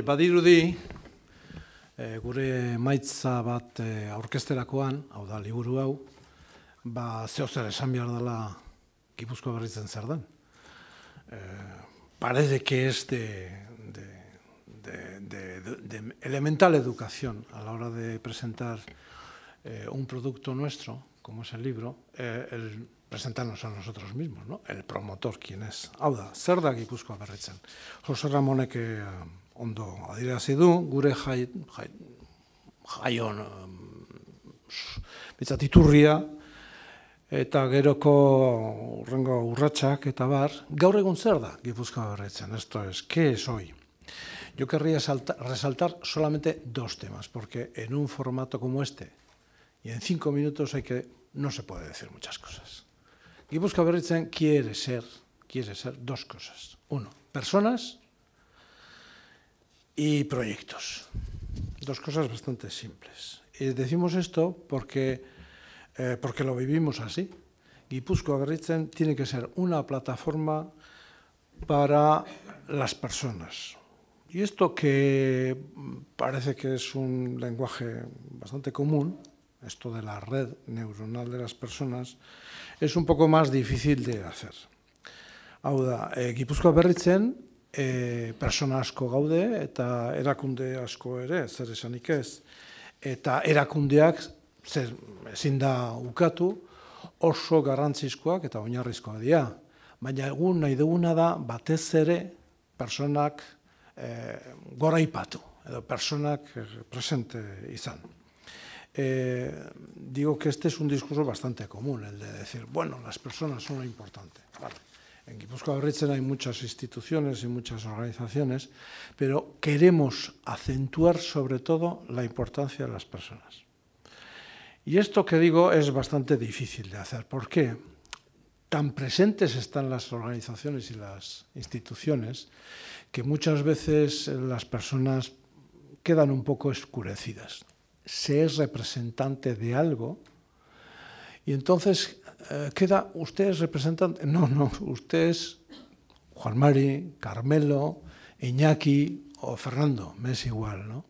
E, badirudi, e, eh, gure maitza bat e, eh, aurkesterakoan, hau da, liburu hau, ba, zeo zer esan behar dela gipuzkoa berritzen zer den. E, parece que es de, de, de, de, de, elemental educación a la hora de presentar eh, un producto nuestro, como es el libro, el presentarnos a nosotros mismos, ¿no? El promotor, ¿quién es? Hau da, zer da gipuzkoa berritzen? Jose Ramonek eh, ondo adirazi du gure jai jai jaion um, iturria eta geroko urrengo urratsak eta bar gaur egun zer da Gipuzkoa berretzen esto es qué es hoy Yo querría resaltar solamente dos temas, porque en un formato como este y en cinco minutos hay que no se puede decir muchas cosas. Y Busca Berritzen quiere ser, quiere ser dos cosas. Uno, personas y proyectos. Dos cosas bastante simples. Y eh, decimos esto porque, eh, porque lo vivimos así. gipuzko Berritzen tiene que ser una plataforma para las personas. Y esto que mm, parece que es un lenguaje bastante común, esto de la red neuronal de las personas, es un poco más difícil de hacer. auda eh, gipuzko e, e, persona asko gaude eta erakunde asko ere, zer esanik ez. Eta erakundeak, zer, ezin da ukatu, oso garrantzizkoak eta oinarrizkoa dira. Baina egun nahi duguna da batez ere personak e, goraipatu edo personak eh, presente izan. Eh, digo que este es un discurso bastante común, el de decir, bueno, las personas son lo importante. Vale. En Guipúzcoa Brechen hay muchas instituciones y muchas organizaciones, pero queremos acentuar sobre todo la importancia de las personas. Y esto que digo es bastante difícil de hacer. ¿Por qué? Tan presentes están las organizaciones y las instituciones que muchas veces las personas quedan un poco escurecidas. Se es representante de algo y entonces eh, queda, ustedes representante? no, no, ustedes, Juan Mari, Carmelo, Iñaki o Fernando, me es igual, ¿no?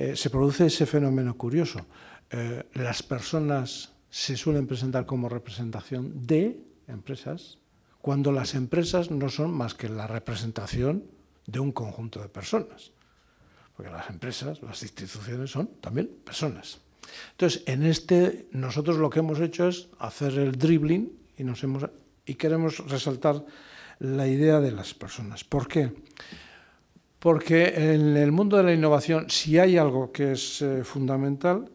Eh, se produce ese fenómeno curioso. Eh, las personas se suelen presentar como representación de empresas, cuando las empresas no son más que la representación de un conjunto de personas. Porque las empresas, las instituciones son también personas. Entonces, en este, nosotros lo que hemos hecho es hacer el dribbling y, y queremos resaltar la idea de las personas. ¿Por qué? Porque en el mundo de la innovación, si hay algo que es eh, fundamental,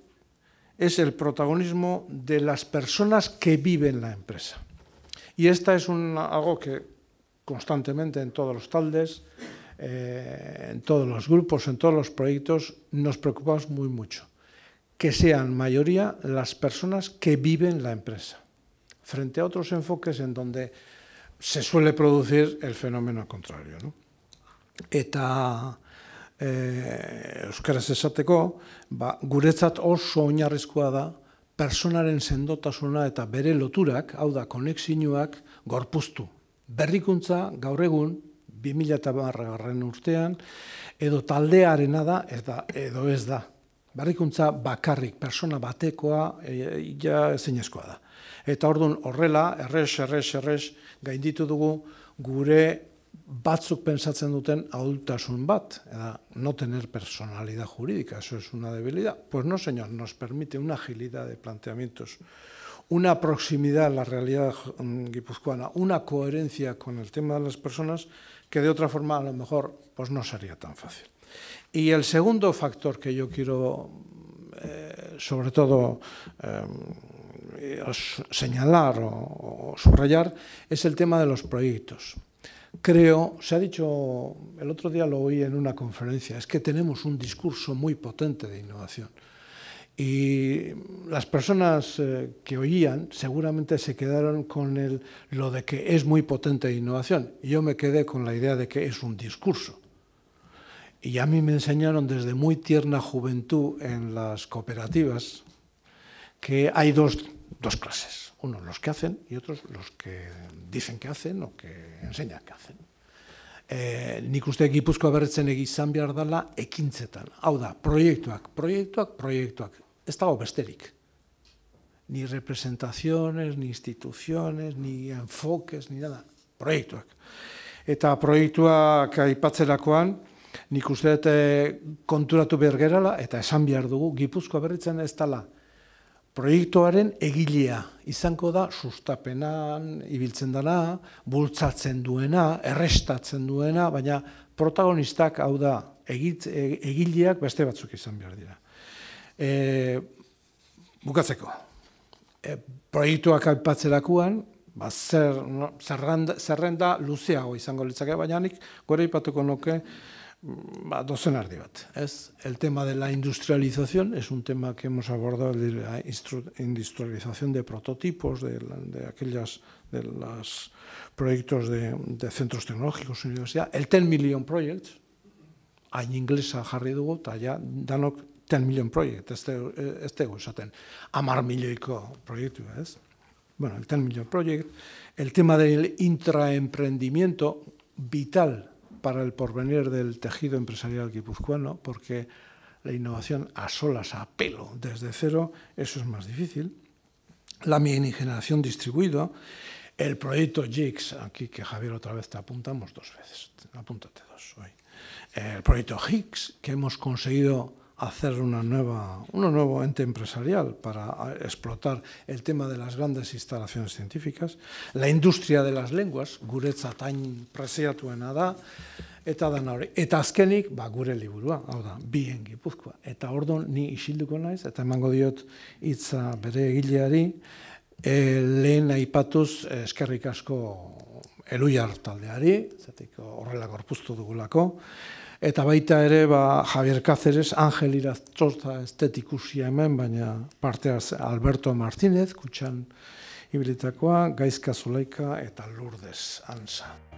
es el protagonismo de las personas que viven la empresa. Y esta es un, algo que constantemente en todos los taldes, eh, en todos los grupos, en todos los proyectos, nos preocupamos muy mucho que sean mayoría las personas que viven la empresa, frente a otros enfoques en donde se suele producir el fenómeno contrario. ¿no? Eta e, euskaraz esateko, ba, guretzat oso oinarrizkoa da, personaren sendotasuna eta bere loturak, hau da, gorpuztu. Berrikuntza gaur egun, 2000 urtean, edo taldearena da, eta, edo ez da berrikuntza bakarrik, persona batekoa, e, ja da. Eta erres, erres, erres, gainditu dugu gure batzuk pensatzen duten adultasun bat, no tener personalidad jurídica, eso es una debilidad. Pues no, señor, nos permite una agilidad de planteamientos, una proximidad a la realidad mm, guipuzcoana, una coherencia con el tema de las personas que de otra forma a lo mejor pues no sería tan fácil. Y el segundo factor que yo quiero eh, sobre todo eh, señalar o subrayar es el tema de los proyectos. Creo, se ha dicho, el otro día lo oí en una conferencia, es que tenemos un discurso muy potente de innovación. Y las personas eh, que oían seguramente se quedaron con el, lo de que es muy potente innovación. yo me quedé con la idea de que es un discurso. Y a mí me enseñaron desde muy tierna juventud en las cooperativas que hay dos, clases. Unos los que hacen y otros los que dicen que hacen o que enseñan que hacen. Ni eh, nik uste Gipuzkoa berretzen egizan behar dela ekintzetan. proyecto da, proiektuak, proiektuak, proiektuak. ez dago besterik. Ni representaciones, ni instituciones, ni enfoques, ni nada. Proiektuak. Eta proiektuak aipatzerakoan, nik uste dut eh, konturatu bergerala, eta esan behar dugu, gipuzkoa berritzen ez dala. Proiektuaren egilea, izanko da, sustapenan, ibiltzen dana, bultzatzen duena, errestatzen duena, baina protagonistak hau da, e, egileak beste batzuk izan behar dira. E, bukatzeko, e, proiektuak aipatzerakuan, ba, zer, zerrenda, zerrenda luzeago izango litzake, baina nik gure ipatuko nuke mm, ba, dozen ardi bat. Ez, el tema de la industrialización, es un tema que hemos abordado, de industrialización de prototipos, de, de aquellas de las proyectos de, de centros tecnológicos, universidad, el 10 million project, hain inglesa jarri dugu, eta ja, danok 10 Million Project, este es este amar Bueno, el 10 million project, el tema del intraemprendimiento vital para el porvenir del tejido empresarial guipuzcoano, porque la innovación a solas, a pelo, desde cero, eso es más difícil. La generación distribuido. el proyecto JIX, aquí que Javier otra vez te apuntamos dos veces, apúntate dos hoy. El proyecto Higgs, que hemos conseguido hacer una nueva, un nuevo ente empresarial para explotar el tema de las grandes instalaciones científicas, la industria de las lenguas, guretzatain preziatuena da, eta dan hori. Eta azkenik, ba, gure liburua, hau da, bien gipuzkoa. Eta ordon ni isilduko naiz, eta emango diot hitza bere egileari, e, lehen aipatuz eskerrik asko eluiar taldeari, zetik horrela gorpuztu dugulako, Eta baita ere, ba, Javier Cáceres, Ángel Iraztorza estetikusia hemen, baina parteaz Alberto Martínez, kutsan ibilitakoa Gaizka Zulaika eta Lourdes Anza.